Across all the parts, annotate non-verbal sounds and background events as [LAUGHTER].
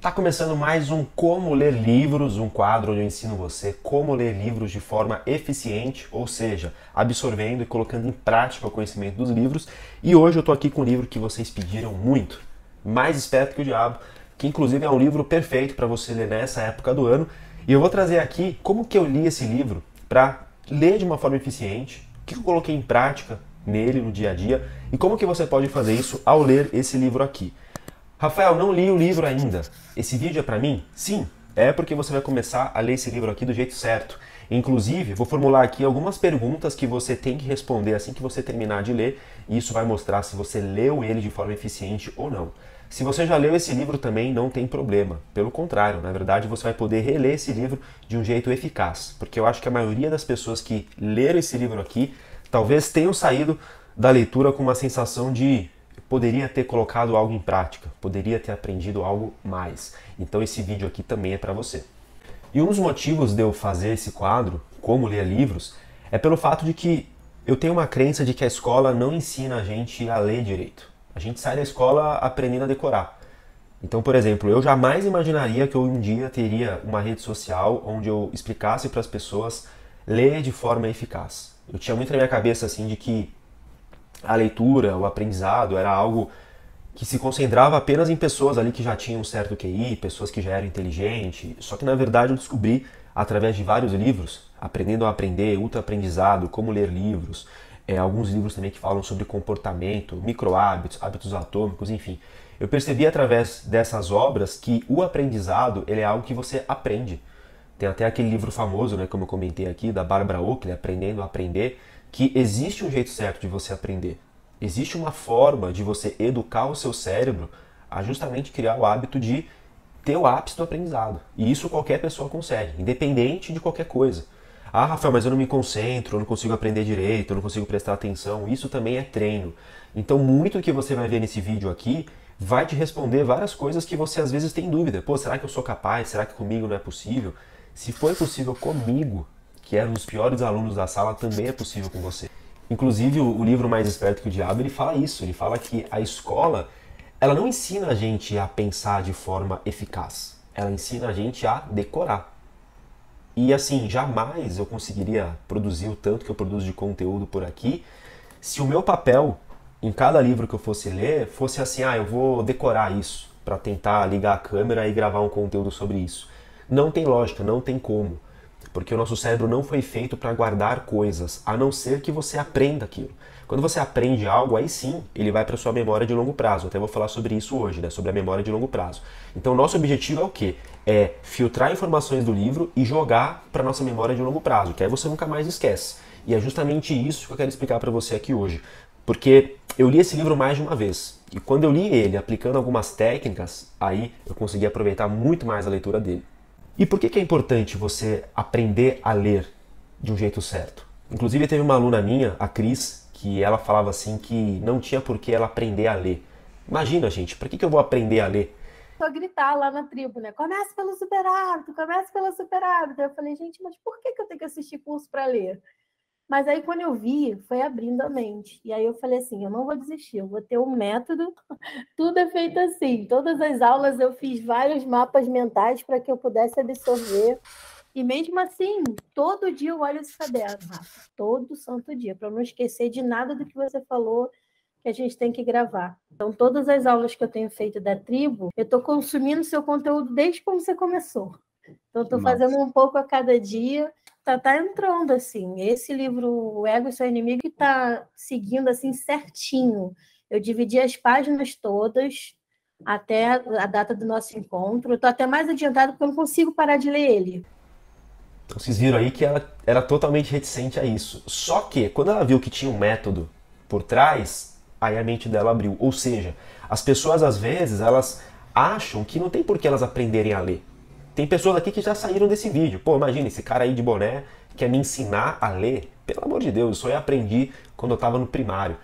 Tá começando mais um Como Ler Livros, um quadro onde eu ensino você como ler livros de forma eficiente, ou seja, absorvendo e colocando em prática o conhecimento dos livros. E hoje eu tô aqui com um livro que vocês pediram muito, Mais Esperto que o Diabo, que inclusive é um livro perfeito para você ler nessa época do ano. E eu vou trazer aqui como que eu li esse livro para ler de uma forma eficiente, o que eu coloquei em prática nele no dia a dia e como que você pode fazer isso ao ler esse livro aqui. Rafael, não li o livro ainda. Esse vídeo é para mim? Sim, é porque você vai começar a ler esse livro aqui do jeito certo. Inclusive, vou formular aqui algumas perguntas que você tem que responder assim que você terminar de ler, e isso vai mostrar se você leu ele de forma eficiente ou não. Se você já leu esse livro também, não tem problema. Pelo contrário, na verdade, você vai poder reler esse livro de um jeito eficaz, porque eu acho que a maioria das pessoas que leram esse livro aqui talvez tenham saído da leitura com uma sensação de poderia ter colocado algo em prática, poderia ter aprendido algo mais. Então esse vídeo aqui também é para você. E um dos motivos de eu fazer esse quadro, como ler livros, é pelo fato de que eu tenho uma crença de que a escola não ensina a gente a ler direito. A gente sai da escola aprendendo a decorar. Então, por exemplo, eu jamais imaginaria que eu um dia teria uma rede social onde eu explicasse para as pessoas ler de forma eficaz. Eu tinha muito na minha cabeça assim de que a leitura, o aprendizado, era algo que se concentrava apenas em pessoas ali que já tinham um certo QI, pessoas que já eram inteligentes. Só que na verdade eu descobri através de vários livros, aprendendo a aprender, ultra-aprendizado, como ler livros, é, alguns livros também que falam sobre comportamento, micro-hábitos, hábitos atômicos, enfim. Eu percebi através dessas obras que o aprendizado ele é algo que você aprende. Tem até aquele livro famoso, né, como eu comentei aqui, da Barbara Oakley, Aprendendo a Aprender, que existe um jeito certo de você aprender. Existe uma forma de você educar o seu cérebro a justamente criar o hábito de ter o ápice do aprendizado. E isso qualquer pessoa consegue, independente de qualquer coisa. Ah, Rafael, mas eu não me concentro, eu não consigo aprender direito, eu não consigo prestar atenção. Isso também é treino. Então, muito do que você vai ver nesse vídeo aqui vai te responder várias coisas que você às vezes tem dúvida. Pô, será que eu sou capaz? Será que comigo não é possível? Se foi possível comigo, que eram é os piores alunos da sala, também é possível com você. Inclusive, o livro Mais Esperto que o Diabo, ele fala isso, ele fala que a escola, ela não ensina a gente a pensar de forma eficaz, ela ensina a gente a decorar. E assim, jamais eu conseguiria produzir o tanto que eu produzo de conteúdo por aqui se o meu papel em cada livro que eu fosse ler fosse assim, ah, eu vou decorar isso para tentar ligar a câmera e gravar um conteúdo sobre isso. Não tem lógica, não tem como porque o nosso cérebro não foi feito para guardar coisas, a não ser que você aprenda aquilo. Quando você aprende algo, aí sim, ele vai para sua memória de longo prazo. Até vou falar sobre isso hoje, né? sobre a memória de longo prazo. Então, nosso objetivo é o quê? É filtrar informações do livro e jogar para nossa memória de longo prazo, que aí você nunca mais esquece. E é justamente isso que eu quero explicar para você aqui hoje. Porque eu li esse livro mais de uma vez. E quando eu li ele aplicando algumas técnicas, aí eu consegui aproveitar muito mais a leitura dele. E por que, que é importante você aprender a ler de um jeito certo? Inclusive, teve uma aluna minha, a Cris, que ela falava assim que não tinha por que ela aprender a ler. Imagina, gente, para que, que eu vou aprender a ler? a gritar lá na tribo, né? Começa pelo hábito, começa pelo hábito. Eu falei, gente, mas por que, que eu tenho que assistir curso para ler? Mas aí, quando eu vi, foi abrindo a mente. E aí eu falei assim: eu não vou desistir, eu vou ter um método. [LAUGHS] Tudo é feito assim. Todas as aulas eu fiz vários mapas mentais para que eu pudesse absorver. E mesmo assim, todo dia eu olho esse caderno, Rafa. Todo santo dia, para não esquecer de nada do que você falou que a gente tem que gravar. Então, todas as aulas que eu tenho feito da tribo, eu estou consumindo seu conteúdo desde quando você começou. Então, estou fazendo um pouco a cada dia tá, tá entrando assim. Esse livro, O Ego e Seu Inimigo, está seguindo assim certinho. Eu dividi as páginas todas até a data do nosso encontro. Estou até mais adiantado porque eu não consigo parar de ler ele. Então vocês viram aí que ela era totalmente reticente a isso. Só que quando ela viu que tinha um método por trás, aí a mente dela abriu. Ou seja, as pessoas às vezes elas acham que não tem por que elas aprenderem a ler. Tem pessoas aqui que já saíram desse vídeo. Pô, imagina, esse cara aí de boné quer me ensinar a ler. Pelo amor de Deus, isso eu aprendi quando eu estava no primário.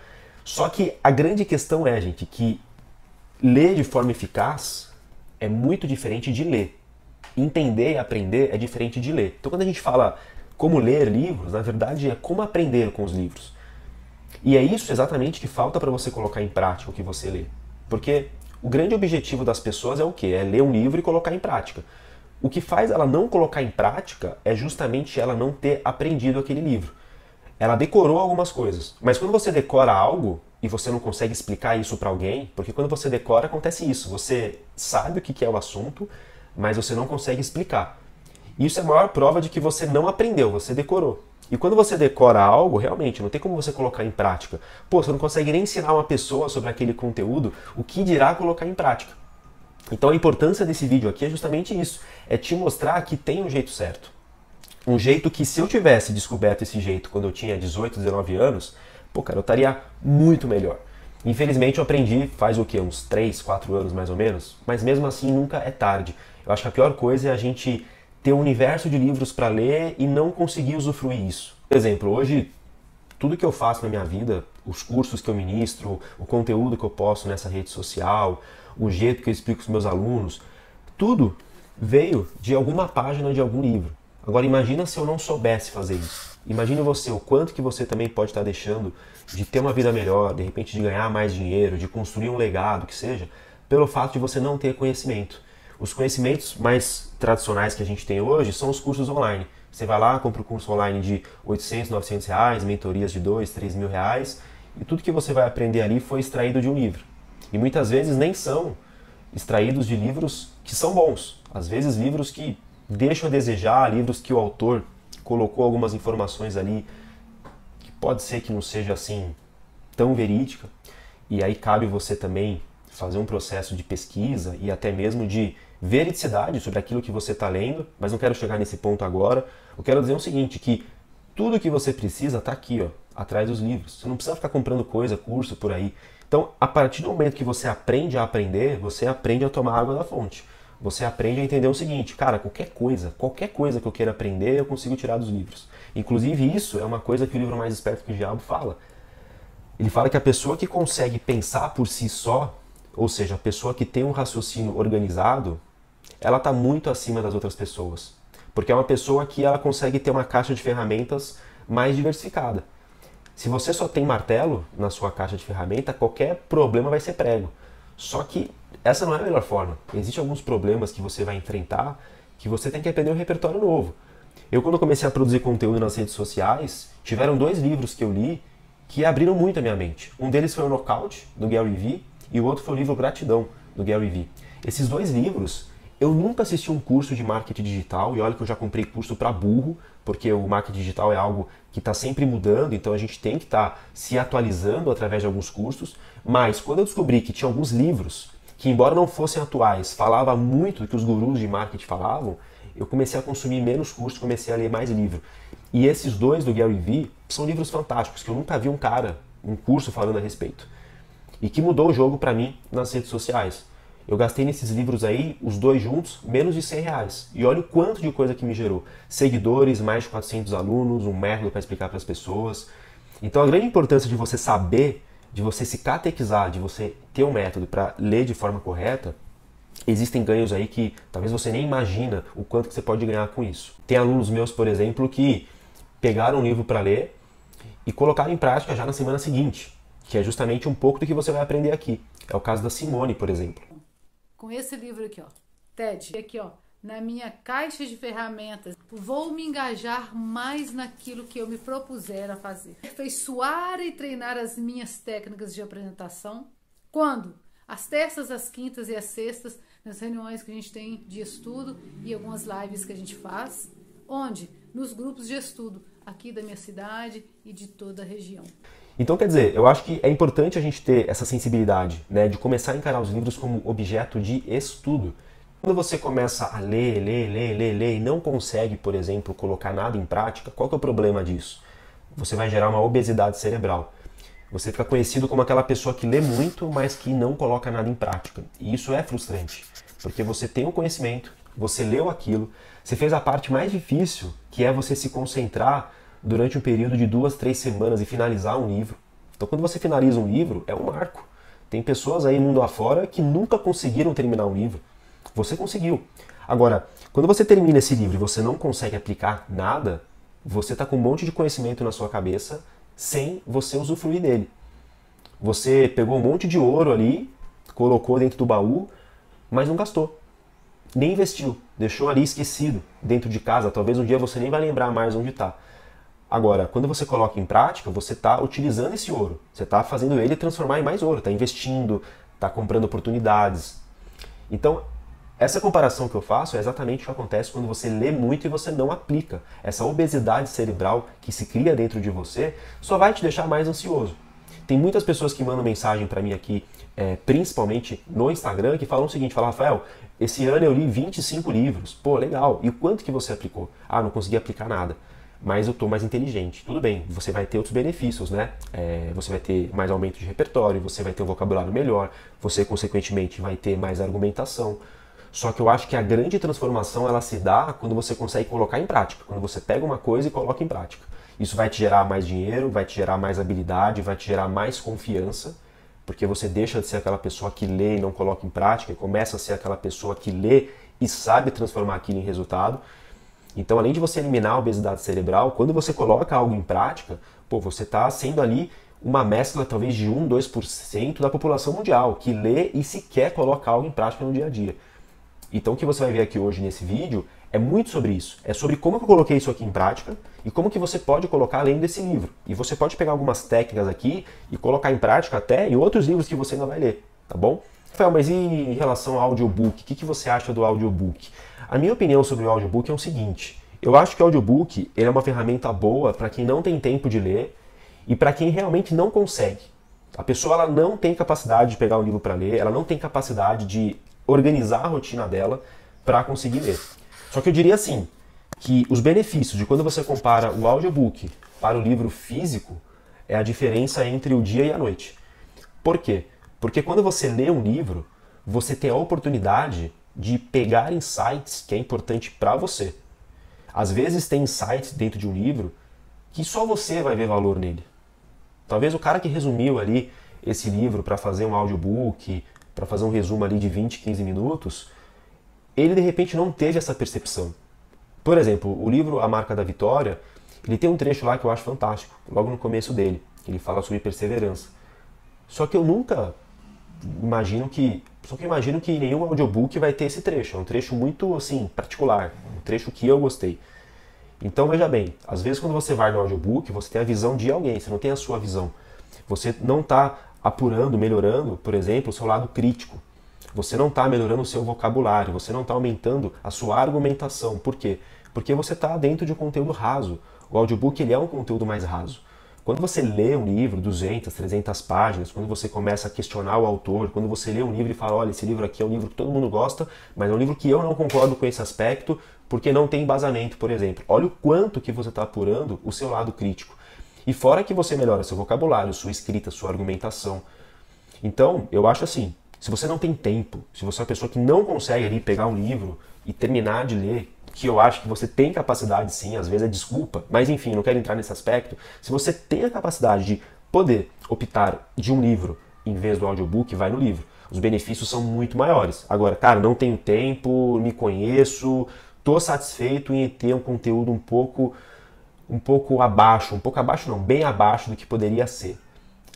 Só que a grande questão é, gente, que ler de forma eficaz é muito diferente de ler. Entender e aprender é diferente de ler. Então, quando a gente fala como ler livros, na verdade é como aprender com os livros. E é isso exatamente que falta para você colocar em prática o que você lê. Porque o grande objetivo das pessoas é o quê? É ler um livro e colocar em prática. O que faz ela não colocar em prática é justamente ela não ter aprendido aquele livro. Ela decorou algumas coisas, mas quando você decora algo e você não consegue explicar isso para alguém, porque quando você decora acontece isso, você sabe o que é o assunto, mas você não consegue explicar. Isso é a maior prova de que você não aprendeu, você decorou. E quando você decora algo, realmente, não tem como você colocar em prática. Pô, você não consegue nem ensinar uma pessoa sobre aquele conteúdo, o que dirá colocar em prática? Então a importância desse vídeo aqui é justamente isso, é te mostrar que tem um jeito certo. Um jeito que se eu tivesse descoberto esse jeito quando eu tinha 18, 19 anos, pô, cara, eu estaria muito melhor. Infelizmente eu aprendi faz o que? Uns 3, 4 anos mais ou menos, mas mesmo assim nunca é tarde. Eu acho que a pior coisa é a gente ter um universo de livros para ler e não conseguir usufruir isso. Por exemplo, hoje tudo que eu faço na minha vida, os cursos que eu ministro, o conteúdo que eu posto nessa rede social, o jeito que eu explico os meus alunos, tudo veio de alguma página de algum livro. Agora imagina se eu não soubesse fazer isso. Imagine você o quanto que você também pode estar deixando de ter uma vida melhor, de repente de ganhar mais dinheiro, de construir um legado, que seja, pelo fato de você não ter conhecimento. Os conhecimentos mais tradicionais que a gente tem hoje são os cursos online. Você vai lá, compra um curso online de 800, 900 reais, mentorias de 2, 3 mil reais, e tudo que você vai aprender ali foi extraído de um livro. E muitas vezes nem são extraídos de livros que são bons. Às vezes livros que deixam a desejar, livros que o autor colocou algumas informações ali que pode ser que não seja assim tão verídica. E aí cabe você também fazer um processo de pesquisa e até mesmo de veracidade sobre aquilo que você está lendo, mas não quero chegar nesse ponto agora. Eu quero dizer o seguinte, que tudo que você precisa está aqui, ó, atrás dos livros. Você não precisa ficar comprando coisa, curso por aí. Então, a partir do momento que você aprende a aprender, você aprende a tomar água da fonte. Você aprende a entender o seguinte, cara, qualquer coisa, qualquer coisa que eu queira aprender, eu consigo tirar dos livros. Inclusive, isso é uma coisa que o livro Mais Esperto que o Diabo fala. Ele fala que a pessoa que consegue pensar por si só, ou seja, a pessoa que tem um raciocínio organizado, ela está muito acima das outras pessoas. Porque é uma pessoa que ela consegue ter uma caixa de ferramentas mais diversificada. Se você só tem martelo na sua caixa de ferramenta, qualquer problema vai ser prego. Só que essa não é a melhor forma. Existem alguns problemas que você vai enfrentar que você tem que aprender um repertório novo. Eu, quando comecei a produzir conteúdo nas redes sociais, tiveram dois livros que eu li que abriram muito a minha mente. Um deles foi o Knockout, do Gary Vee, e o outro foi o livro Gratidão, do Gary Vee. Esses dois livros, eu nunca assisti um curso de marketing digital, e olha que eu já comprei curso para burro, porque o marketing digital é algo que está sempre mudando, então a gente tem que estar tá se atualizando através de alguns cursos. Mas quando eu descobri que tinha alguns livros que, embora não fossem atuais, falava muito do que os gurus de marketing falavam, eu comecei a consumir menos cursos, comecei a ler mais livro. E esses dois do Gary Vee são livros fantásticos que eu nunca vi um cara, um curso falando a respeito. E que mudou o jogo para mim nas redes sociais. Eu gastei nesses livros aí, os dois juntos, menos de 100 reais. E olha o quanto de coisa que me gerou. Seguidores, mais de 400 alunos, um método para explicar para as pessoas. Então a grande importância de você saber, de você se catequizar, de você ter um método para ler de forma correta, existem ganhos aí que talvez você nem imagina o quanto que você pode ganhar com isso. Tem alunos meus, por exemplo, que pegaram um livro para ler e colocaram em prática já na semana seguinte, que é justamente um pouco do que você vai aprender aqui. É o caso da Simone, por exemplo com esse livro aqui, ó. TED, aqui, ó, na minha caixa de ferramentas. Vou me engajar mais naquilo que eu me propuser a fazer. Aperfeiçoar e treinar as minhas técnicas de apresentação. Quando? Às terças, às quintas e às sextas, nas reuniões que a gente tem de estudo e algumas lives que a gente faz. Onde? Nos grupos de estudo aqui da minha cidade e de toda a região. Então, quer dizer, eu acho que é importante a gente ter essa sensibilidade, né, de começar a encarar os livros como objeto de estudo. Quando você começa a ler, ler, ler, ler, ler e não consegue, por exemplo, colocar nada em prática, qual que é o problema disso? Você vai gerar uma obesidade cerebral. Você fica conhecido como aquela pessoa que lê muito, mas que não coloca nada em prática. E isso é frustrante, porque você tem o conhecimento, você leu aquilo, você fez a parte mais difícil, que é você se concentrar durante um período de duas, três semanas e finalizar um livro. Então, quando você finaliza um livro, é um marco. Tem pessoas aí mundo afora que nunca conseguiram terminar um livro. Você conseguiu. Agora, quando você termina esse livro e você não consegue aplicar nada, você está com um monte de conhecimento na sua cabeça sem você usufruir dele. Você pegou um monte de ouro ali, colocou dentro do baú, mas não gastou. Nem investiu. Deixou ali esquecido dentro de casa. Talvez um dia você nem vai lembrar mais onde está. Agora, quando você coloca em prática, você está utilizando esse ouro, você está fazendo ele transformar em mais ouro, está investindo, está comprando oportunidades. Então, essa comparação que eu faço é exatamente o que acontece quando você lê muito e você não aplica. Essa obesidade cerebral que se cria dentro de você só vai te deixar mais ansioso. Tem muitas pessoas que mandam mensagem para mim aqui, é, principalmente no Instagram, que falam o seguinte: falam, Rafael, esse ano eu li 25 livros. Pô, legal. E o quanto que você aplicou? Ah, não consegui aplicar nada mas eu estou mais inteligente. Tudo bem, você vai ter outros benefícios, né? É, você vai ter mais aumento de repertório, você vai ter um vocabulário melhor, você, consequentemente, vai ter mais argumentação. Só que eu acho que a grande transformação ela se dá quando você consegue colocar em prática, quando você pega uma coisa e coloca em prática. Isso vai te gerar mais dinheiro, vai te gerar mais habilidade, vai te gerar mais confiança, porque você deixa de ser aquela pessoa que lê e não coloca em prática e começa a ser aquela pessoa que lê e sabe transformar aquilo em resultado. Então, além de você eliminar a obesidade cerebral, quando você coloca algo em prática, pô, você está sendo ali uma mescla talvez de 1, 2% da população mundial que lê e sequer coloca algo em prática no dia a dia. Então, o que você vai ver aqui hoje nesse vídeo é muito sobre isso. É sobre como eu coloquei isso aqui em prática e como que você pode colocar além desse livro. E você pode pegar algumas técnicas aqui e colocar em prática até em outros livros que você ainda vai ler, tá bom? Rafael, mas e em relação ao audiobook? O que, que você acha do audiobook? A minha opinião sobre o audiobook é o seguinte: eu acho que o audiobook é uma ferramenta boa para quem não tem tempo de ler e para quem realmente não consegue. A pessoa ela não tem capacidade de pegar um livro para ler, ela não tem capacidade de organizar a rotina dela para conseguir ler. Só que eu diria assim, que os benefícios de quando você compara o audiobook para o livro físico é a diferença entre o dia e a noite. Por quê? Porque quando você lê um livro, você tem a oportunidade de pegar insights que é importante para você. Às vezes tem insights dentro de um livro que só você vai ver valor nele. Talvez o cara que resumiu ali esse livro para fazer um audiobook, para fazer um resumo ali de 20, 15 minutos, ele de repente não teve essa percepção. Por exemplo, o livro A Marca da Vitória, ele tem um trecho lá que eu acho fantástico, logo no começo dele, que ele fala sobre perseverança. Só que eu nunca imagino que. Só que imagino que nenhum audiobook vai ter esse trecho. É um trecho muito, assim, particular. É um trecho que eu gostei. Então, veja bem, às vezes quando você vai no audiobook, você tem a visão de alguém, você não tem a sua visão. Você não está apurando, melhorando, por exemplo, o seu lado crítico. Você não está melhorando o seu vocabulário, você não está aumentando a sua argumentação. Por quê? Porque você está dentro de um conteúdo raso. O audiobook ele é um conteúdo mais raso. Quando você lê um livro, 200, 300 páginas, quando você começa a questionar o autor, quando você lê um livro e fala, olha, esse livro aqui é um livro que todo mundo gosta, mas é um livro que eu não concordo com esse aspecto, porque não tem embasamento, por exemplo. Olha o quanto que você está apurando o seu lado crítico. E fora que você melhora seu vocabulário, sua escrita, sua argumentação. Então, eu acho assim, se você não tem tempo, se você é uma pessoa que não consegue ali pegar um livro e terminar de ler que eu acho que você tem capacidade sim, às vezes é desculpa, mas enfim, não quero entrar nesse aspecto. Se você tem a capacidade de poder optar de um livro em vez do audiobook, vai no livro. Os benefícios são muito maiores. Agora, cara, não tenho tempo, me conheço, tô satisfeito em ter um conteúdo um pouco um pouco abaixo, um pouco abaixo não, bem abaixo do que poderia ser.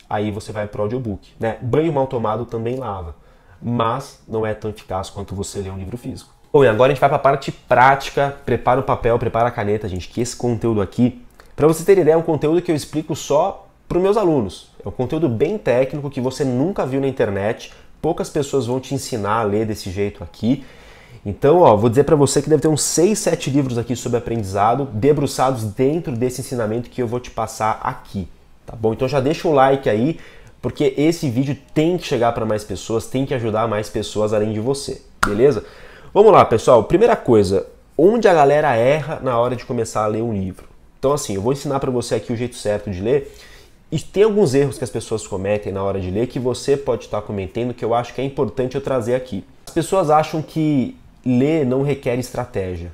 Aí você vai pro audiobook, né? Banho mal tomado também lava, mas não é tão eficaz quanto você ler um livro físico. Bom, e agora a gente vai para a parte prática. Prepara o papel, prepara a caneta, gente, que esse conteúdo aqui, para você ter ideia, é um conteúdo que eu explico só para os meus alunos. É um conteúdo bem técnico que você nunca viu na internet. Poucas pessoas vão te ensinar a ler desse jeito aqui. Então, ó, vou dizer para você que deve ter uns 6, 7 livros aqui sobre aprendizado, debruçados dentro desse ensinamento que eu vou te passar aqui, tá bom? Então já deixa o like aí, porque esse vídeo tem que chegar para mais pessoas, tem que ajudar mais pessoas além de você, beleza? Vamos lá, pessoal. Primeira coisa, onde a galera erra na hora de começar a ler um livro. Então, assim, eu vou ensinar para você aqui o jeito certo de ler. E tem alguns erros que as pessoas cometem na hora de ler que você pode estar tá comentando que eu acho que é importante eu trazer aqui. As pessoas acham que ler não requer estratégia,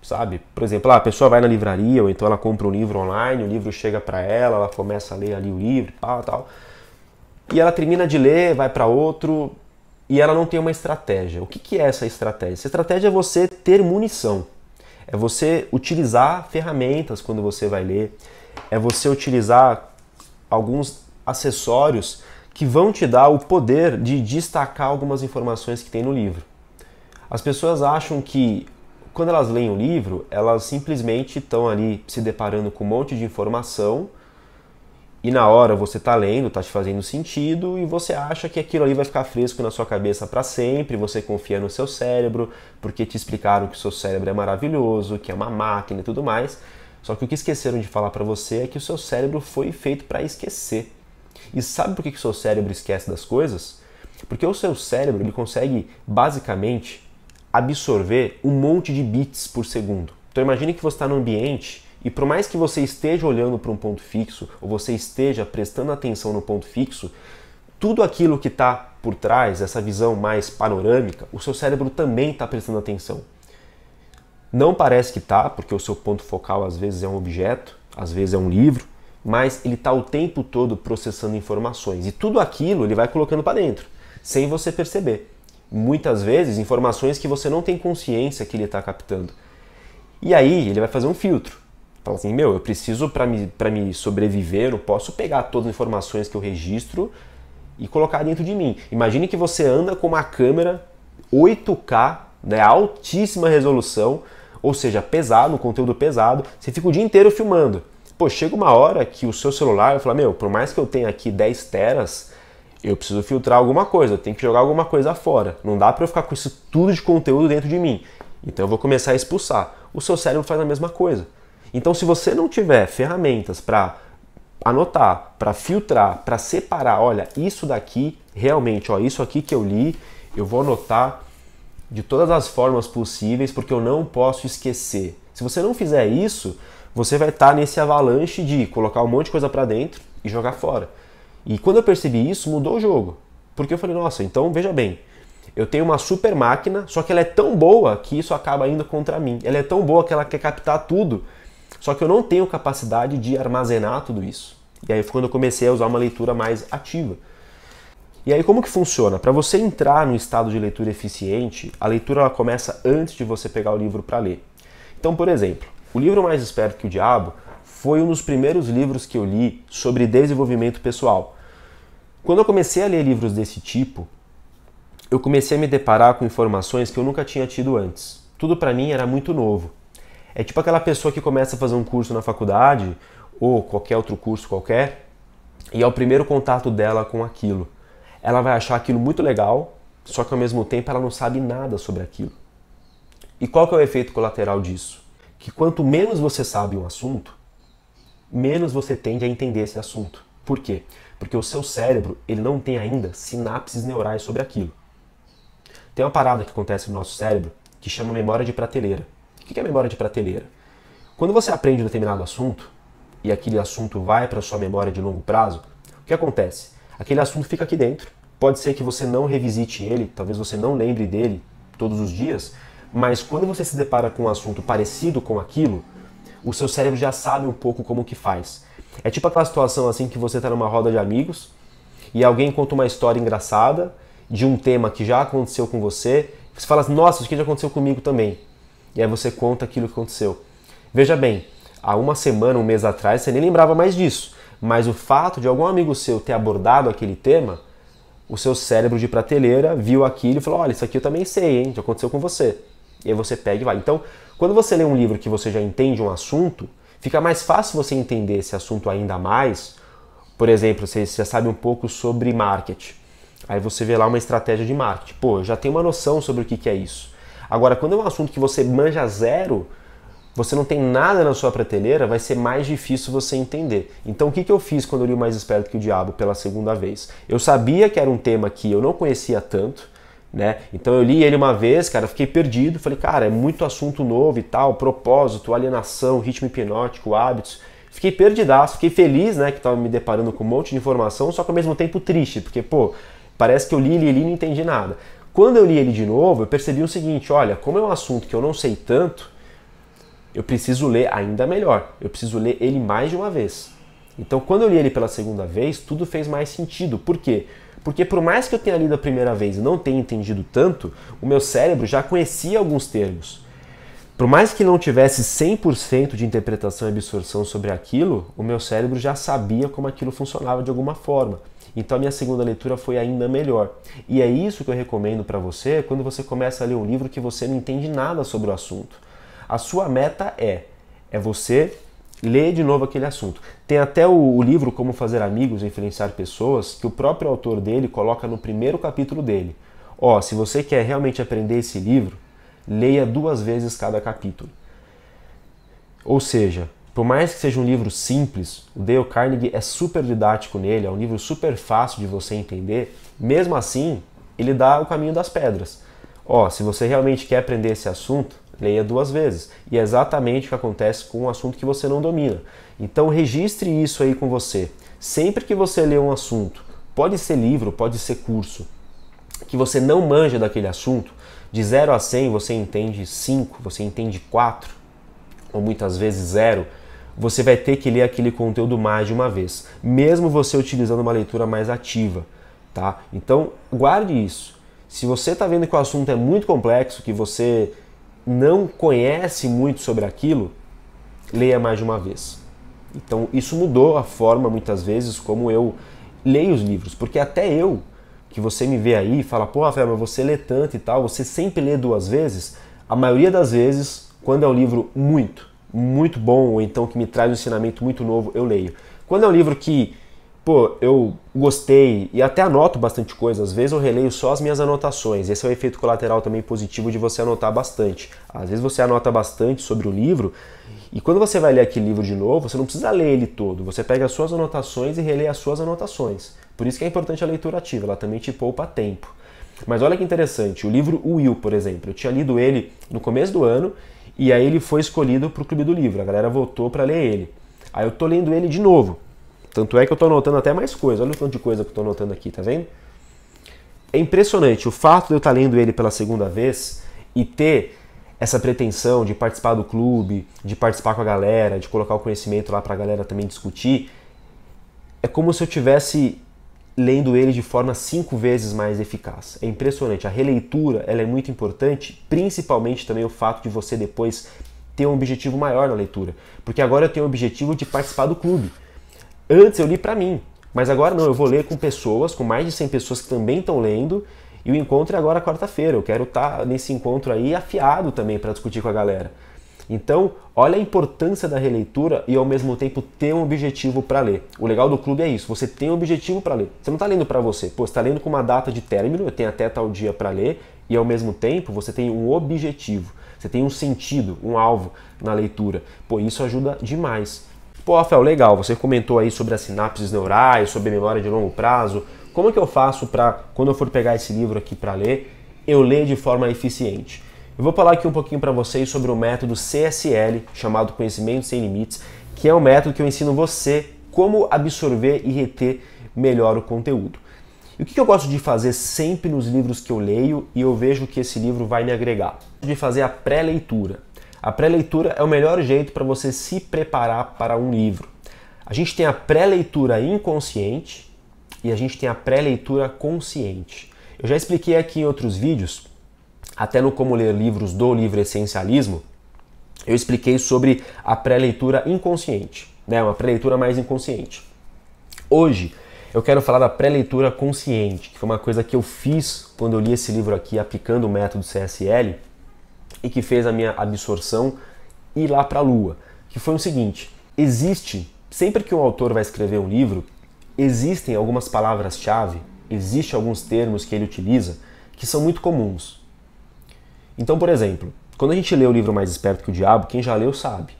sabe? Por exemplo, ah, a pessoa vai na livraria ou então ela compra um livro online, o livro chega para ela, ela começa a ler ali o livro, tal, tal. E ela termina de ler, vai para outro, e ela não tem uma estratégia. O que, que é essa estratégia? Essa estratégia é você ter munição, é você utilizar ferramentas quando você vai ler, é você utilizar alguns acessórios que vão te dar o poder de destacar algumas informações que tem no livro. As pessoas acham que quando elas leem o livro, elas simplesmente estão ali se deparando com um monte de informação e na hora você tá lendo, tá te fazendo sentido e você acha que aquilo ali vai ficar fresco na sua cabeça para sempre, você confia no seu cérebro, porque te explicaram que o seu cérebro é maravilhoso, que é uma máquina e tudo mais. Só que o que esqueceram de falar para você é que o seu cérebro foi feito para esquecer. E sabe por que, que o seu cérebro esquece das coisas? Porque o seu cérebro ele consegue basicamente absorver um monte de bits por segundo. Então imagine que você está num ambiente e por mais que você esteja olhando para um ponto fixo, ou você esteja prestando atenção no ponto fixo, tudo aquilo que está por trás, essa visão mais panorâmica, o seu cérebro também está prestando atenção. Não parece que está, porque o seu ponto focal às vezes é um objeto, às vezes é um livro, mas ele está o tempo todo processando informações e tudo aquilo ele vai colocando para dentro, sem você perceber. Muitas vezes informações que você não tem consciência que ele está captando. E aí ele vai fazer um filtro. Fala assim, meu, eu preciso para me, me sobreviver, eu posso pegar todas as informações que eu registro e colocar dentro de mim. Imagine que você anda com uma câmera 8K, né, altíssima resolução, ou seja, pesado, um conteúdo pesado, você fica o dia inteiro filmando. Pô, chega uma hora que o seu celular fala, meu, por mais que eu tenha aqui 10 teras, eu preciso filtrar alguma coisa, eu tenho que jogar alguma coisa fora. Não dá para eu ficar com isso tudo de conteúdo dentro de mim. Então eu vou começar a expulsar. O seu cérebro faz a mesma coisa. Então, se você não tiver ferramentas para anotar, para filtrar, para separar, olha, isso daqui realmente, ó, isso aqui que eu li, eu vou anotar de todas as formas possíveis porque eu não posso esquecer. Se você não fizer isso, você vai estar tá nesse avalanche de colocar um monte de coisa para dentro e jogar fora. E quando eu percebi isso, mudou o jogo. Porque eu falei, nossa, então veja bem, eu tenho uma super máquina, só que ela é tão boa que isso acaba indo contra mim. Ela é tão boa que ela quer captar tudo só que eu não tenho capacidade de armazenar tudo isso. E aí foi quando eu comecei a usar uma leitura mais ativa. E aí como que funciona? Para você entrar no estado de leitura eficiente, a leitura ela começa antes de você pegar o livro para ler. Então, por exemplo, o livro Mais Esperto que o Diabo foi um dos primeiros livros que eu li sobre desenvolvimento pessoal. Quando eu comecei a ler livros desse tipo, eu comecei a me deparar com informações que eu nunca tinha tido antes. Tudo para mim era muito novo. É tipo aquela pessoa que começa a fazer um curso na faculdade ou qualquer outro curso qualquer e é o primeiro contato dela com aquilo. Ela vai achar aquilo muito legal, só que ao mesmo tempo ela não sabe nada sobre aquilo. E qual que é o efeito colateral disso? Que quanto menos você sabe um assunto, menos você tende a entender esse assunto. Por quê? Porque o seu cérebro ele não tem ainda sinapses neurais sobre aquilo. Tem uma parada que acontece no nosso cérebro que chama memória de prateleira. O que é memória de prateleira? Quando você aprende um determinado assunto e aquele assunto vai para sua memória de longo prazo, o que acontece? Aquele assunto fica aqui dentro. Pode ser que você não revisite ele, talvez você não lembre dele todos os dias, mas quando você se depara com um assunto parecido com aquilo, o seu cérebro já sabe um pouco como que faz. É tipo aquela situação assim que você está numa roda de amigos e alguém conta uma história engraçada de um tema que já aconteceu com você, você fala assim, nossa, isso aqui já aconteceu comigo também. E aí você conta aquilo que aconteceu. Veja bem, há uma semana, um mês atrás, você nem lembrava mais disso. Mas o fato de algum amigo seu ter abordado aquele tema, o seu cérebro de prateleira viu aquilo e falou: olha, isso aqui eu também sei, hein? Já aconteceu com você. E aí você pega e vai. Então, quando você lê um livro que você já entende um assunto, fica mais fácil você entender esse assunto ainda mais. Por exemplo, você já sabe um pouco sobre marketing. Aí você vê lá uma estratégia de marketing. Pô, eu já tenho uma noção sobre o que é isso. Agora, quando é um assunto que você manja zero, você não tem nada na sua prateleira, vai ser mais difícil você entender. Então, o que, que eu fiz quando eu li o Mais Esperto que o Diabo pela segunda vez? Eu sabia que era um tema que eu não conhecia tanto, né? Então, eu li ele uma vez, cara, fiquei perdido. Falei, cara, é muito assunto novo e tal, propósito, alienação, ritmo hipnótico, hábitos. Fiquei perdidaço, fiquei feliz, né, que estava me deparando com um monte de informação, só que ao mesmo tempo triste, porque, pô, parece que eu li, li, li e não entendi nada. Quando eu li ele de novo, eu percebi o seguinte: olha, como é um assunto que eu não sei tanto, eu preciso ler ainda melhor. Eu preciso ler ele mais de uma vez. Então, quando eu li ele pela segunda vez, tudo fez mais sentido. Por quê? Porque por mais que eu tenha lido a primeira vez e não tenha entendido tanto, o meu cérebro já conhecia alguns termos. Por mais que não tivesse 100% de interpretação e absorção sobre aquilo, o meu cérebro já sabia como aquilo funcionava de alguma forma. Então a minha segunda leitura foi ainda melhor. E é isso que eu recomendo para você quando você começa a ler um livro que você não entende nada sobre o assunto. A sua meta é é você ler de novo aquele assunto. Tem até o, o, livro Como Fazer Amigos e Influenciar Pessoas, que o próprio autor dele coloca no primeiro capítulo dele. Ó, se você quer realmente aprender esse livro, leia duas vezes cada capítulo. Ou seja, por mais que seja um livro simples, o Dale Carnegie é super didático nele, é um livro super fácil de você entender. Mesmo assim, ele dá o caminho das pedras. Ó, se você realmente quer aprender esse assunto, leia duas vezes. E é exatamente o que acontece com um assunto que você não domina. Então registre isso aí com você. Sempre que você lê um assunto, pode ser livro, pode ser curso, que você não manja daquele assunto, de 0 a 100 você entende 5, você entende 4, ou muitas vezes 0, você vai ter que ler aquele conteúdo mais de uma vez, mesmo você utilizando uma leitura mais ativa, tá? Então, guarde isso. Se você está vendo que o assunto é muito complexo, que você não conhece muito sobre aquilo, leia mais de uma vez. Então, isso mudou a forma, muitas vezes, como eu leio os livros, porque até eu, que você me vê aí e fala, pô, Rafael, mas você lê tanto e tal, você sempre lê duas vezes, a maioria das vezes, quando é um livro muito muito bom, ou então que me traz um ensinamento muito novo, eu leio. Quando é um livro que, pô, eu gostei e até anoto bastante coisa, às vezes eu releio só as minhas anotações. Esse é o um efeito colateral também positivo de você anotar bastante. Às vezes você anota bastante sobre o livro e quando você vai ler aquele livro de novo, você não precisa ler ele todo, você pega as suas anotações e relê as suas anotações. Por isso que é importante a leitura ativa, ela também te poupa tempo. Mas olha que interessante, o livro Will, por exemplo, eu tinha lido ele no começo do ano e aí ele foi escolhido para o Clube do Livro. A galera votou para ler ele. Aí eu tô lendo ele de novo. Tanto é que eu tô anotando até mais coisa. Olha o tanto de coisa que eu tô anotando aqui, tá vendo? É impressionante o fato de eu estar tá lendo ele pela segunda vez e ter essa pretensão de participar do clube, de participar com a galera, de colocar o conhecimento lá para a galera também discutir. É como se eu tivesse lendo ele de forma cinco vezes mais eficaz. É impressionante. A releitura ela é muito importante, principalmente também o fato de você depois ter um objetivo maior na leitura. Porque agora eu tenho o objetivo de participar do clube. Antes eu li para mim, mas agora não, eu vou ler com pessoas, com mais de 100 pessoas que também estão lendo. E o encontro é agora quarta-feira. Eu quero estar tá nesse encontro aí afiado também para discutir com a galera. Então, olha a importância da releitura e ao mesmo tempo ter um objetivo para ler. O legal do clube é isso, você tem um objetivo para ler. Você não está lendo para você, pô, está lendo com uma data de término, eu tenho até tal dia para ler, e ao mesmo tempo você tem um objetivo, você tem um sentido, um alvo na leitura. Pô, isso ajuda demais. Pô, Rafael, legal, você comentou aí sobre as sinapses neurais, sobre a memória de longo prazo. Como é que eu faço para quando eu for pegar esse livro aqui para ler, eu ler de forma eficiente? Eu vou falar aqui um pouquinho para vocês sobre o método CSL, chamado Conhecimento Sem Limites, que é um método que eu ensino você como absorver e reter melhor o conteúdo. E o que eu gosto de fazer sempre nos livros que eu leio e eu vejo que esse livro vai me agregar? De fazer a pré-leitura. A pré-leitura é o melhor jeito para você se preparar para um livro. A gente tem a pré-leitura inconsciente e a gente tem a pré-leitura consciente. Eu já expliquei aqui em outros vídeos até no Como Ler Livros do livro Essencialismo, eu expliquei sobre a pré-leitura inconsciente, né? uma pré-leitura mais inconsciente. Hoje eu quero falar da pré-leitura consciente, que foi uma coisa que eu fiz quando eu li esse livro aqui, aplicando o método CSL, e que fez a minha absorção ir lá para a lua, que foi o seguinte: existe, sempre que um autor vai escrever um livro, existem algumas palavras-chave, existem alguns termos que ele utiliza que são muito comuns. Então, por exemplo, quando a gente lê o livro Mais Esperto que o Diabo, quem já leu sabe.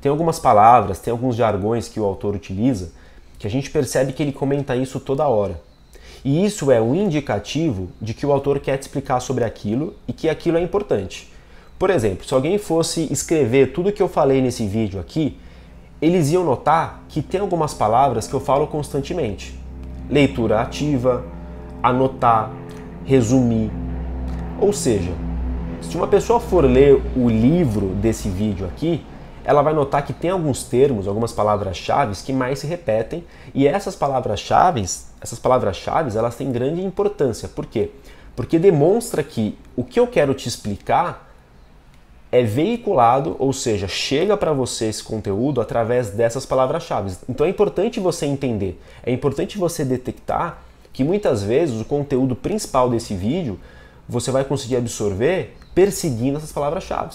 Tem algumas palavras, tem alguns jargões que o autor utiliza que a gente percebe que ele comenta isso toda hora. E isso é um indicativo de que o autor quer te explicar sobre aquilo e que aquilo é importante. Por exemplo, se alguém fosse escrever tudo que eu falei nesse vídeo aqui, eles iam notar que tem algumas palavras que eu falo constantemente: leitura ativa, anotar, resumir. Ou seja, se uma pessoa for ler o livro desse vídeo aqui, ela vai notar que tem alguns termos, algumas palavras-chave que mais se repetem, e essas palavras-chave, essas palavras-chave, elas têm grande importância. Por quê? Porque demonstra que o que eu quero te explicar é veiculado, ou seja, chega para você esse conteúdo através dessas palavras-chave. Então é importante você entender, é importante você detectar que muitas vezes o conteúdo principal desse vídeo você vai conseguir absorver perseguindo essas palavras-chave.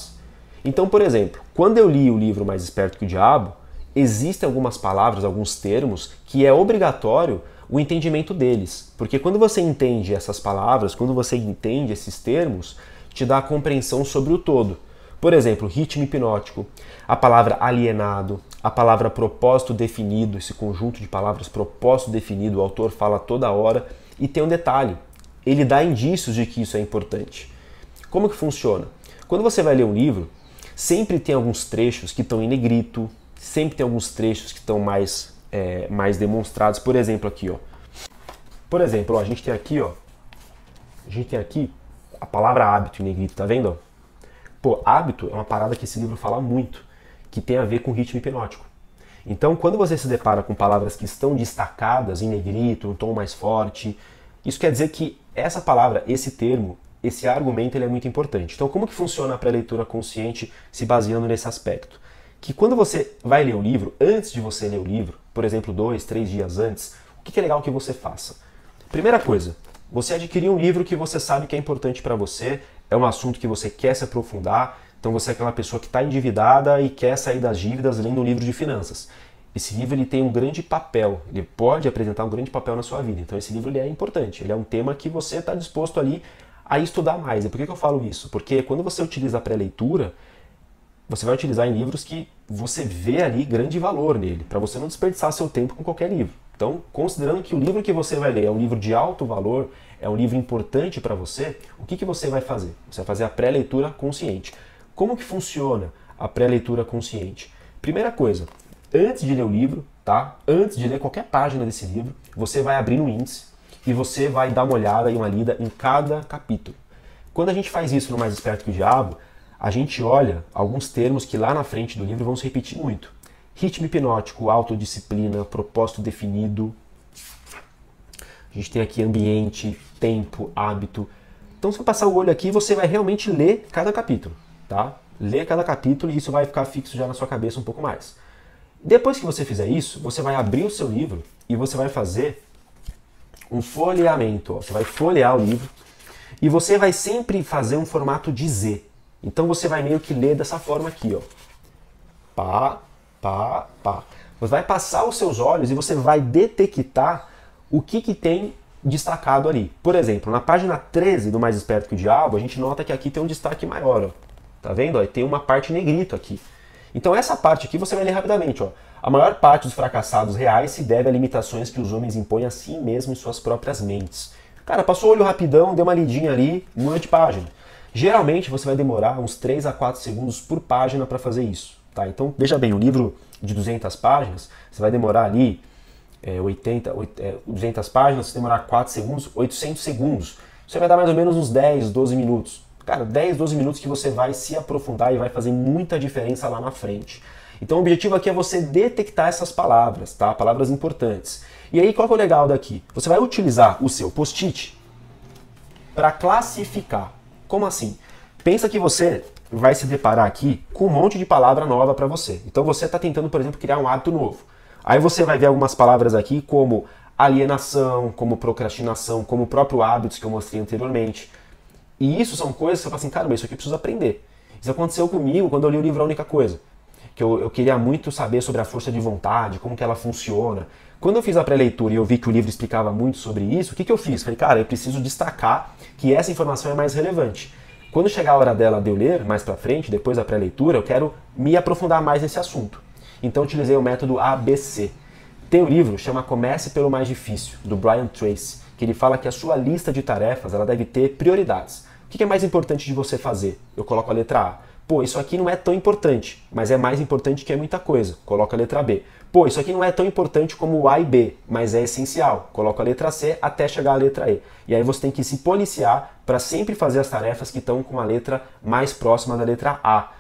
Então, por exemplo, quando eu li o livro Mais Esperto que o Diabo, existem algumas palavras, alguns termos que é obrigatório o entendimento deles. Porque quando você entende essas palavras, quando você entende esses termos, te dá a compreensão sobre o todo. Por exemplo, ritmo hipnótico, a palavra alienado, a palavra propósito definido, esse conjunto de palavras propósito definido, o autor fala toda hora e tem um detalhe, ele dá indícios de que isso é importante. Como que funciona? Quando você vai ler um livro, sempre tem alguns trechos que estão em negrito, sempre tem alguns trechos que estão mais, é, mais demonstrados. Por exemplo, aqui, ó. Por exemplo, ó, a gente tem aqui, ó. A gente tem aqui a palavra hábito em negrito, tá vendo? Pô, hábito é uma parada que esse livro fala muito, que tem a ver com ritmo hipnótico. Então, quando você se depara com palavras que estão destacadas em negrito, um tom mais forte, isso quer dizer que essa palavra, esse termo, esse argumento ele é muito importante. Então, como que funciona a pré-leitura consciente se baseando nesse aspecto? Que quando você vai ler o livro, antes de você ler o livro, por exemplo, dois, três dias antes, o que é legal que você faça? Primeira coisa, você adquirir um livro que você sabe que é importante para você, é um assunto que você quer se aprofundar, então você é aquela pessoa que está endividada e quer sair das dívidas lendo um livro de finanças. Esse livro ele tem um grande papel, ele pode apresentar um grande papel na sua vida. Então esse livro ele é importante, ele é um tema que você está disposto ali a estudar mais. E por que, que eu falo isso? Porque quando você utiliza a pré-leitura, você vai utilizar em livros que você vê ali grande valor nele, para você não desperdiçar seu tempo com qualquer livro. Então, considerando que o livro que você vai ler é um livro de alto valor, é um livro importante para você, o que, que você vai fazer? Você vai fazer a pré-leitura consciente. Como que funciona a pré-leitura consciente? Primeira coisa, antes de ler o livro, tá? Antes de ler qualquer página desse livro, você vai abrir no índice, e você vai dar uma olhada e uma lida em cada capítulo. Quando a gente faz isso no Mais Esperto que o Diabo, a gente olha alguns termos que lá na frente do livro vão se repetir muito. Ritmo hipnótico, autodisciplina, propósito definido. A gente tem aqui ambiente, tempo, hábito. Então, se eu passar o olho aqui, você vai realmente ler cada capítulo, tá? Ler cada capítulo e isso vai ficar fixo já na sua cabeça um pouco mais. Depois que você fizer isso, você vai abrir o seu livro e você vai fazer um folheamento. Ó. Você vai folhear o livro e você vai sempre fazer um formato de Z. Então você vai meio que ler dessa forma aqui, ó. Pá, pá, pá. Você vai passar os seus olhos e você vai detectar o que, que tem destacado ali. Por exemplo, na página 13 do Mais Esperto que o Diabo, a gente nota que aqui tem um destaque maior, ó. Tá vendo? Ó, tem uma parte negrito aqui. Então essa parte aqui você vai ler rapidamente. Ó. A maior parte dos fracassados reais se deve a limitações que os homens impõem a si mesmos em suas próprias mentes. Cara, passou o olho rapidão, deu uma lidinha ali, muda de página. Geralmente você vai demorar uns 3 a 4 segundos por página para fazer isso. Tá? Então veja bem, um livro de 200 páginas, você vai demorar ali é, 80, 8, é, 200 páginas, se demorar 4 segundos, 800 segundos. Você vai dar mais ou menos uns 10, 12 minutos cara, 10, 12 minutos que você vai se aprofundar e vai fazer muita diferença lá na frente. Então o objetivo aqui é você detectar essas palavras, tá? Palavras importantes. E aí qual que é o legal daqui? Você vai utilizar o seu post-it para classificar. Como assim? Pensa que você vai se deparar aqui com um monte de palavra nova para você. Então você está tentando, por exemplo, criar um hábito novo. Aí você vai ver algumas palavras aqui como alienação, como procrastinação, como o próprio hábitos que eu mostrei anteriormente. E isso são coisas que você fala assim, cara, isso aqui eu preciso aprender. Isso aconteceu comigo quando eu li o livro A Única Coisa. Que eu, eu queria muito saber sobre a força de vontade, como que ela funciona. Quando eu fiz a pré-leitura e eu vi que o livro explicava muito sobre isso, o que, que eu fiz? Falei, cara, eu preciso destacar que essa informação é mais relevante. Quando chegar a hora dela de eu ler, mais pra frente, depois da pré-leitura, eu quero me aprofundar mais nesse assunto. Então utilizei o método ABC. Tem um livro, chama Comece pelo Mais Difícil, do Brian Tracy que ele fala que a sua lista de tarefas ela deve ter prioridades. O que é mais importante de você fazer? Eu coloco a letra A. Pô, isso aqui não é tão importante, mas é mais importante que é muita coisa. coloca a letra B. Pô, isso aqui não é tão importante como A e B, mas é essencial. coloca a letra C até chegar à letra E. E aí você tem que se policiar para sempre fazer as tarefas que estão com a letra mais próxima da letra A.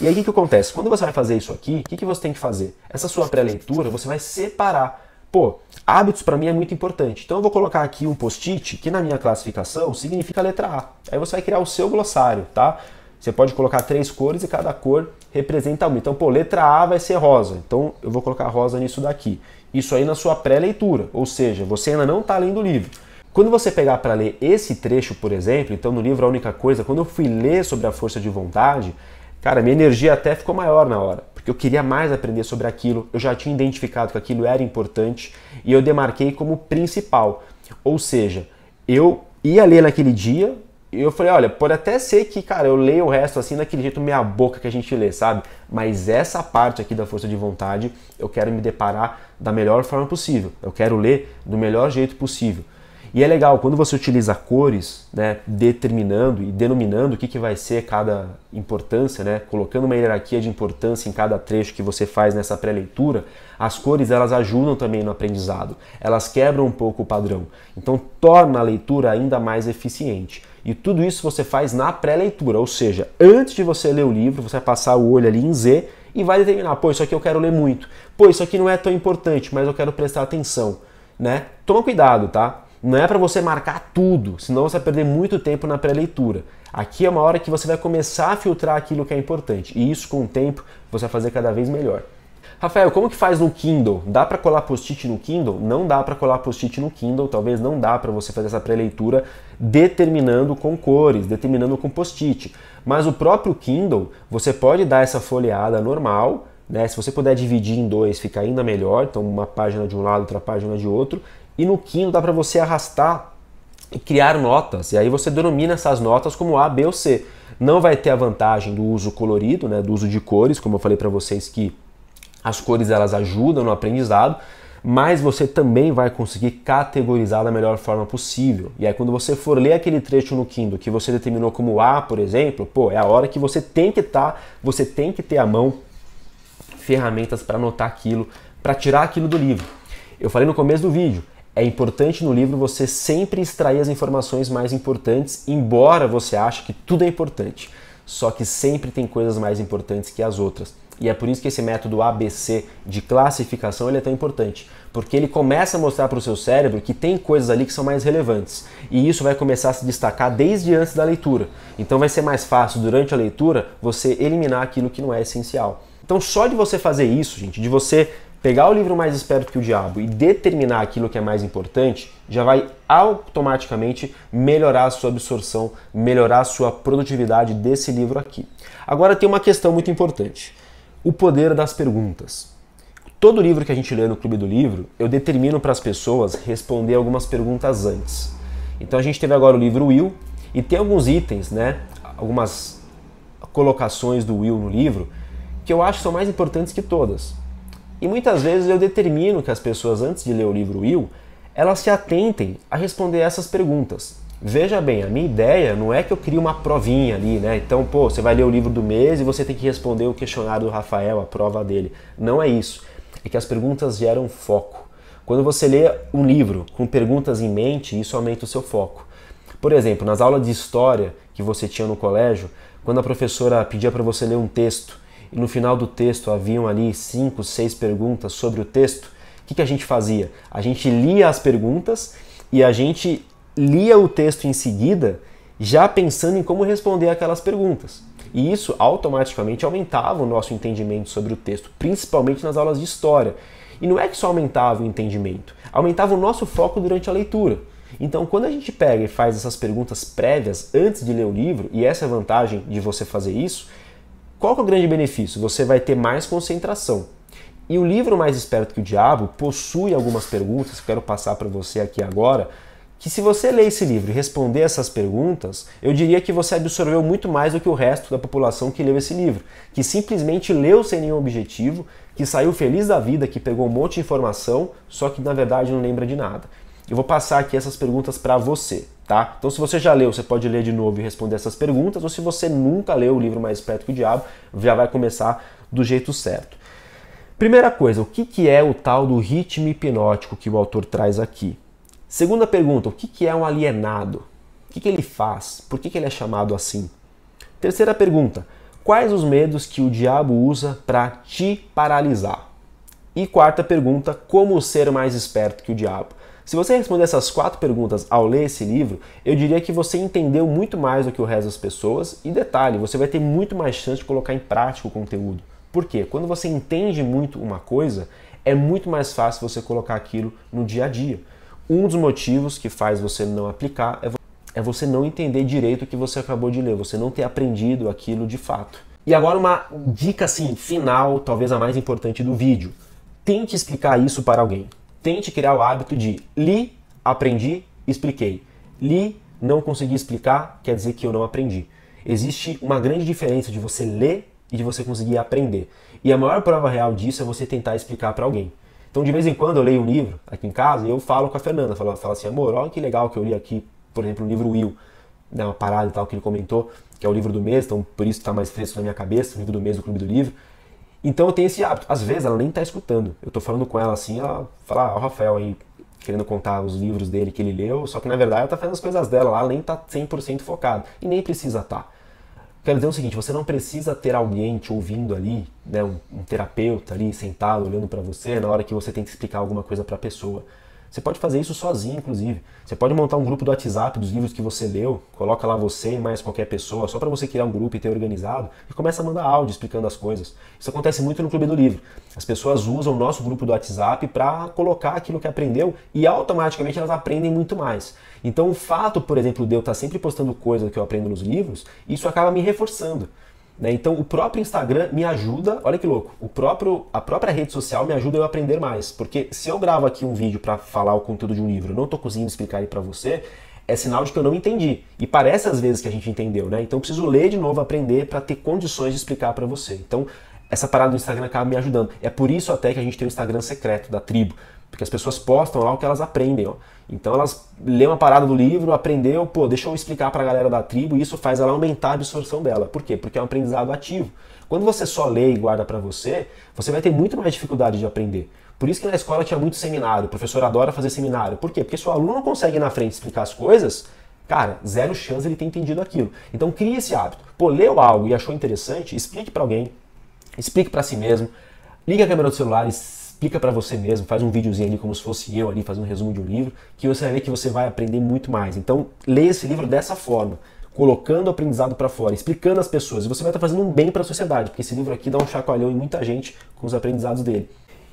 E aí o que, que acontece? Quando você vai fazer isso aqui, o que, que você tem que fazer? Essa sua pré-leitura você vai separar. Pô, Hábitos para mim é muito importante. Então eu vou colocar aqui um post-it que na minha classificação significa letra A. Aí você vai criar o seu glossário, tá? Você pode colocar três cores e cada cor representa uma. Então, pô, letra A vai ser rosa. Então, eu vou colocar rosa nisso daqui. Isso aí na sua pré-leitura, ou seja, você ainda não está lendo o livro. Quando você pegar para ler esse trecho, por exemplo, então no livro a única coisa, quando eu fui ler sobre a força de vontade, cara, minha energia até ficou maior na hora porque eu queria mais aprender sobre aquilo, eu já tinha identificado que aquilo era importante e eu demarquei como principal. Ou seja, eu ia ler naquele dia, e eu falei, olha, pode até ser que, cara, eu leio o resto assim daquele jeito meia boca que a gente lê, sabe? Mas essa parte aqui da força de vontade, eu quero me deparar da melhor forma possível. Eu quero ler do melhor jeito possível. E é legal, quando você utiliza cores, né, determinando e denominando o que, que vai ser cada importância, né, colocando uma hierarquia de importância em cada trecho que você faz nessa pré-leitura, as cores elas ajudam também no aprendizado, elas quebram um pouco o padrão, então torna a leitura ainda mais eficiente. E tudo isso você faz na pré-leitura, ou seja, antes de você ler o livro, você vai passar o olho ali em Z e vai determinar, pô, isso aqui eu quero ler muito, pô, isso aqui não é tão importante, mas eu quero prestar atenção, né? Toma cuidado, tá? Não é para você marcar tudo, senão você vai perder muito tempo na pré-leitura. Aqui é uma hora que você vai começar a filtrar aquilo que é importante, e isso com o tempo você vai fazer cada vez melhor. Rafael, como que faz no Kindle? Dá para colar post-it no Kindle? Não dá para colar post-it no Kindle, talvez não dá para você fazer essa pré-leitura determinando com cores, determinando com post-it. Mas o próprio Kindle, você pode dar essa folheada normal, né? Se você puder dividir em dois, fica ainda melhor, então uma página de um lado, outra página de outro, e no Kindle dá para você arrastar e criar notas. E aí você denomina essas notas como A, B ou C. Não vai ter a vantagem do uso colorido, né, do uso de cores, como eu falei para vocês que as cores elas ajudam no aprendizado, mas você também vai conseguir categorizar da melhor forma possível. E aí quando você for ler aquele trecho no Kindle que você determinou como A, por exemplo, pô, é a hora que você tem que estar, tá, você tem que ter à mão ferramentas para anotar aquilo, para tirar aquilo do livro. Eu falei no começo do vídeo, é importante no livro você sempre extrair as informações mais importantes, embora você ache que tudo é importante. Só que sempre tem coisas mais importantes que as outras. E é por isso que esse método ABC de classificação ele é tão importante, porque ele começa a mostrar para o seu cérebro que tem coisas ali que são mais relevantes, e isso vai começar a se destacar desde antes da leitura. Então vai ser mais fácil durante a leitura você eliminar aquilo que não é essencial. Então só de você fazer isso, gente, de você pegar o livro mais esperto que o diabo e determinar aquilo que é mais importante, já vai automaticamente melhorar a sua absorção, melhorar a sua produtividade desse livro aqui. Agora tem uma questão muito importante: o poder das perguntas. Todo livro que a gente lê no Clube do Livro, eu determino para as pessoas responder algumas perguntas antes. Então a gente teve agora o livro Will e tem alguns itens, né? Algumas colocações do Will no livro que eu acho que são mais importantes que todas. E muitas vezes eu determino que as pessoas, antes de ler o livro Will, elas se atentem a responder essas perguntas. Veja bem, a minha ideia não é que eu crie uma provinha ali, né? Então, pô, você vai ler o livro do mês e você tem que responder o questionário do Rafael, a prova dele. Não é isso. É que as perguntas geram foco. Quando você lê um livro com perguntas em mente, isso aumenta o seu foco. Por exemplo, nas aulas de história que você tinha no colégio, quando a professora pedia para você ler um texto e no final do texto haviam ali cinco, seis perguntas sobre o texto, o que, que a gente fazia? A gente lia as perguntas e a gente lia o texto em seguida, já pensando em como responder aquelas perguntas. E isso automaticamente aumentava o nosso entendimento sobre o texto, principalmente nas aulas de história. E não é que só aumentava o entendimento, aumentava o nosso foco durante a leitura. Então, quando a gente pega e faz essas perguntas prévias antes de ler o livro, e essa é a vantagem de você fazer isso, qual é o grande benefício? Você vai ter mais concentração. E o livro Mais Esperto que o Diabo possui algumas perguntas que quero passar para você aqui agora. Que se você ler esse livro e responder essas perguntas, eu diria que você absorveu muito mais do que o resto da população que leu esse livro, que simplesmente leu sem nenhum objetivo, que saiu feliz da vida, que pegou um monte de informação, só que na verdade não lembra de nada eu vou passar aqui essas perguntas para você, tá? Então, se você já leu, você pode ler de novo e responder essas perguntas, ou se você nunca leu o livro Mais Esperto que o Diabo, já vai começar do jeito certo. Primeira coisa, o que, que é o tal do ritmo hipnótico que o autor traz aqui? Segunda pergunta, o que, que é um alienado? O que, que ele faz? Por que, que ele é chamado assim? Terceira pergunta, quais os medos que o diabo usa para te paralisar? E quarta pergunta, como ser mais esperto que o diabo? Se você responder essas quatro perguntas ao ler esse livro, eu diria que você entendeu muito mais do que o resto das pessoas e detalhe, você vai ter muito mais chance de colocar em prática o conteúdo. Por quê? Quando você entende muito uma coisa, é muito mais fácil você colocar aquilo no dia a dia. Um dos motivos que faz você não aplicar é, é você não entender direito o que você acabou de ler, você não ter aprendido aquilo de fato. E agora uma dica assim, final, talvez a mais importante do vídeo. Tente explicar isso para alguém. Tente criar o hábito de li, aprendi, expliquei. Li, não consegui explicar, quer dizer que eu não aprendi. Existe uma grande diferença de você ler e de você conseguir aprender. E a maior prova real disso é você tentar explicar para alguém. Então, de vez em quando, eu leio um livro aqui em casa e eu falo com a Fernanda. Falo, falo assim, amor, olha que legal que eu li aqui, por exemplo, o livro Will, né, uma parada e tal que ele comentou, que é o livro do mês, então por isso está mais fresco na minha cabeça, o livro do mês do Clube do Livro. Então eu tenho esse hábito. Às vezes ela nem tá escutando. Eu tô falando com ela assim, ela fala, ah, o Rafael aí, querendo contar os livros dele que ele leu, só que na verdade ela tá fazendo as coisas dela, lá nem tá 100% focado E nem precisa tá. Quero dizer o seguinte, você não precisa ter alguém te ouvindo ali, né, um, um terapeuta ali sentado olhando para você na hora que você tem que explicar alguma coisa para a pessoa. Você pode fazer isso sozinho, inclusive. Você pode montar um grupo do WhatsApp dos livros que você leu, coloca lá você e mais qualquer pessoa, só para você criar um grupo e ter organizado, e começa a mandar áudio explicando as coisas. Isso acontece muito no Clube do Livro. As pessoas usam o nosso grupo do WhatsApp para colocar aquilo que aprendeu e automaticamente elas aprendem muito mais. Então o fato, por exemplo, de eu estar tá sempre postando coisas que eu aprendo nos livros, isso acaba me reforçando. Né? Então o próprio Instagram me ajuda, olha que louco, o próprio, a própria rede social me ajuda eu aprender mais, porque se eu gravo aqui um vídeo para falar o conteúdo de um livro, eu não estou cozinhando explicar ele para você, é sinal de que eu não entendi. E parece às vezes que a gente entendeu, né? Então preciso ler de novo, aprender para ter condições de explicar para você. Então essa parada do Instagram acaba me ajudando. É por isso até que a gente tem o Instagram secreto da tribo, porque as pessoas postam lá o que elas aprendem. Ó. Então elas lêem uma parada do livro, aprendeu, pô, deixa eu explicar para a galera da tribo e isso faz ela aumentar a absorção dela. Por quê? Porque é um aprendizado ativo. Quando você só lê e guarda para você, você vai ter muito mais dificuldade de aprender. Por isso que na escola tinha muito seminário, o professor adora fazer seminário. Por quê? Porque se o aluno não consegue ir na frente explicar as coisas, cara, zero chance ele ter entendido aquilo. Então cria esse hábito. Pô, leu algo e achou interessante, explique para alguém, explique para si mesmo, liga a câmera do celular, explica para você mesmo, faz um videozinho ali como se fosse eu ali, faz um resumo de um livro, que você vai ver que você vai aprender muito mais. Então, lê esse livro dessa forma, colocando o aprendizado para fora, explicando às pessoas, e você vai estar tá fazendo um bem para a sociedade, porque esse livro aqui dá um chacoalhão em muita gente com os aprendizados dele.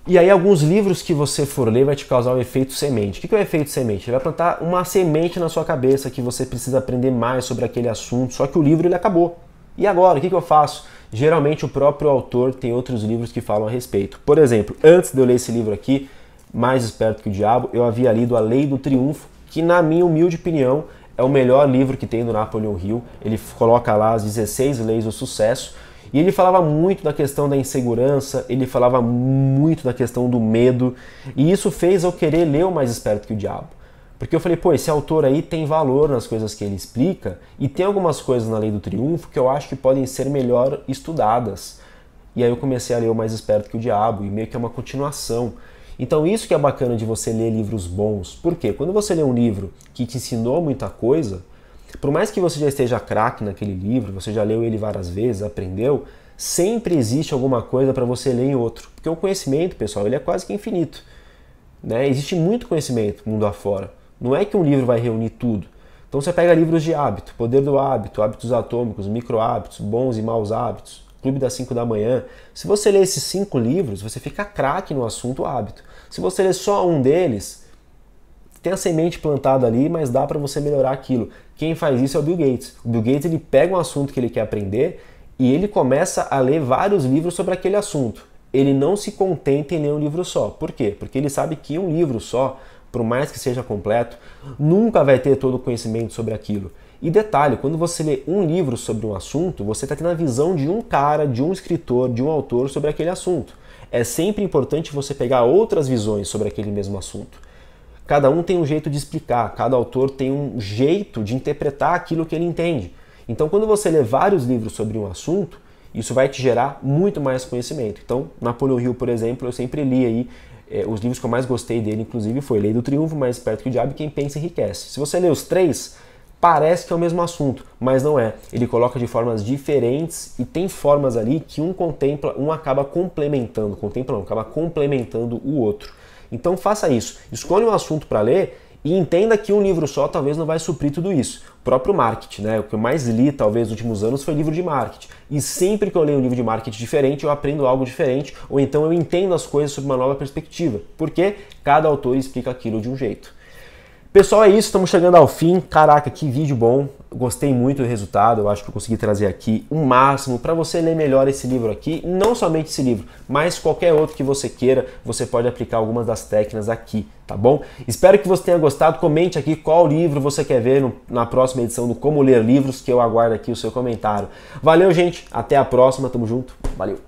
E aí alguns livros que você for ler vai te causar o um efeito semente. O que é o efeito semente? Ele vai plantar uma semente na sua cabeça que você precisa aprender mais sobre aquele assunto, só que o livro ele acabou. E agora, o que eu faço? geralmente o próprio autor tem outros livros que falam a respeito. Por exemplo, antes de eu ler esse livro aqui, Mais Esperto que o Diabo, eu havia lido A Lei do Triunfo, que, na minha humilde opinião, é o melhor livro que tem do Napoleon Hill. Ele coloca lá as 16 leis do sucesso. E ele falava muito da questão da insegurança, ele falava muito da questão do medo, e isso fez eu querer ler o Mais Esperto que o Diabo. Porque eu falei, pô, esse autor aí tem valor nas coisas que ele explica e tem algumas coisas na Lei do Triunfo que eu acho que podem ser melhor estudadas. E aí eu comecei a ler O Mais Esperto que o Diabo e meio que é uma continuação. Então isso que é bacana de você ler livros bons. Por quê? Quando você lê um livro que te ensinou muita coisa, por mais que você já esteja craque naquele livro, você já leu ele várias vezes, aprendeu, sempre existe alguma coisa para você ler em outro. Porque o conhecimento, pessoal, ele é quase que infinito. Né? Existe muito conhecimento mundo afora. Não é que um livro vai reunir tudo. Então você pega livros de hábito, Poder do Hábito, Hábitos Atômicos, Micro Hábitos, Bons e Maus Hábitos, Clube das 5 da Manhã. Se você ler esses cinco livros, você fica craque no assunto hábito. Se você ler só um deles, tem a semente plantada ali, mas dá para você melhorar aquilo. Quem faz isso é o Bill Gates. O Bill Gates ele pega um assunto que ele quer aprender e ele começa a ler vários livros sobre aquele assunto. Ele não se contenta em ler um livro só. Por quê? Porque ele sabe que um livro só por mais que seja completo, nunca vai ter todo o conhecimento sobre aquilo. E detalhe, quando você lê um livro sobre um assunto, você está tendo a visão de um cara, de um escritor, de um autor sobre aquele assunto. É sempre importante você pegar outras visões sobre aquele mesmo assunto. Cada um tem um jeito de explicar, cada autor tem um jeito de interpretar aquilo que ele entende. Então, quando você lê vários livros sobre um assunto, isso vai te gerar muito mais conhecimento. Então, Napoleon Hill, por exemplo, eu sempre li aí é, os livros que eu mais gostei dele, inclusive, foi Lei do Triunfo, Mais Perto que o Diabo e Quem Pensa Enriquece. Se você lê os três, parece que é o mesmo assunto, mas não é. Ele coloca de formas diferentes e tem formas ali que um contempla, um acaba complementando, contempla não, acaba complementando o outro. Então faça isso. Escolha um assunto para ler e entenda que um livro só talvez não vai suprir tudo isso. O próprio marketing, né? O que eu mais li talvez nos últimos anos foi livro de marketing. E sempre que eu leio um livro de marketing diferente, eu aprendo algo diferente, ou então eu entendo as coisas sob uma nova perspectiva. Porque cada autor explica aquilo de um jeito. Pessoal, é isso, estamos chegando ao fim. Caraca, que vídeo bom. Gostei muito do resultado, eu acho que eu consegui trazer aqui o um máximo para você ler melhor esse livro aqui, não somente esse livro, mas qualquer outro que você queira, você pode aplicar algumas das técnicas aqui, tá bom? Espero que você tenha gostado. Comente aqui qual livro você quer ver no, na próxima edição do Como Ler Livros, que eu aguardo aqui o seu comentário. Valeu, gente, até a próxima, tamo junto. Valeu.